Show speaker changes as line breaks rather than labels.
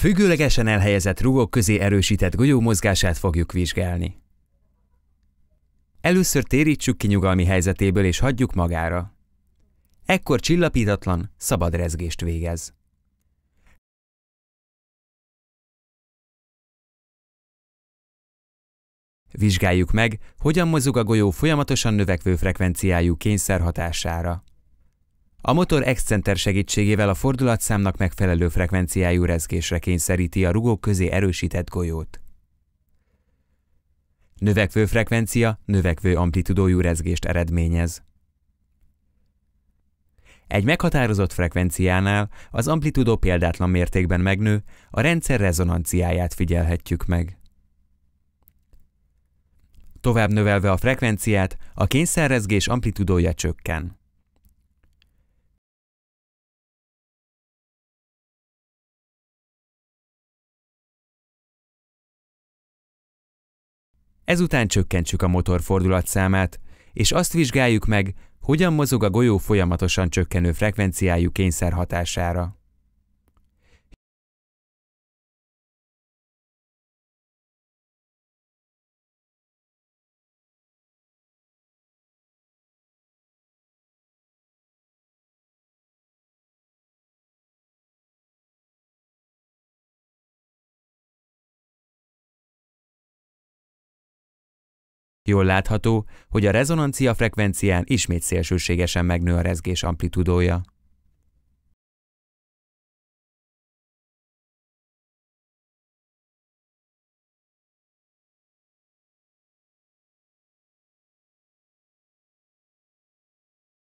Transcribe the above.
Függőlegesen elhelyezett rugók közé erősített golyó mozgását fogjuk vizsgálni. Először térítsük ki nyugalmi helyzetéből és hagyjuk magára. Ekkor csillapítatlan, szabad rezgést végez. Vizsgáljuk meg, hogyan mozog a golyó folyamatosan növekvő frekvenciájú kényszer hatására. A motor excenter segítségével a fordulatszámnak megfelelő frekvenciájú rezgésre kényszeríti a rugók közé erősített golyót. Növekvő frekvencia növekvő amplitudójú rezgést eredményez. Egy meghatározott frekvenciánál az amplitudó példátlan mértékben megnő, a rendszer rezonanciáját figyelhetjük meg. Tovább növelve a frekvenciát, a kényszerrezgés amplitudója csökken. Ezután csökkentsük a motor fordulatszámát, és azt vizsgáljuk meg, hogyan mozog a golyó folyamatosan csökkenő frekvenciájú kényszer hatására. Jól látható, hogy a rezonancia frekvencián ismét szélsőségesen megnő a rezgés amplitudója.